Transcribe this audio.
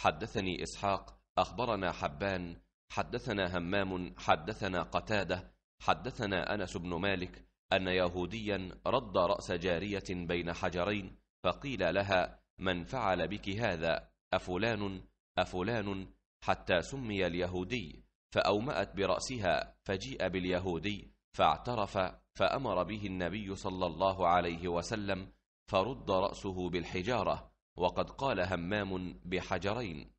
حدثني إسحاق أخبرنا حبان حدثنا همام حدثنا قتادة حدثنا أنس بن مالك أن يهوديا رد رأس جارية بين حجرين فقيل لها من فعل بك هذا أفلان أفلان حتى سمي اليهودي فأومأت برأسها فجيء باليهودي فاعترف فأمر به النبي صلى الله عليه وسلم فرد رأسه بالحجارة وقد قال همام بحجرين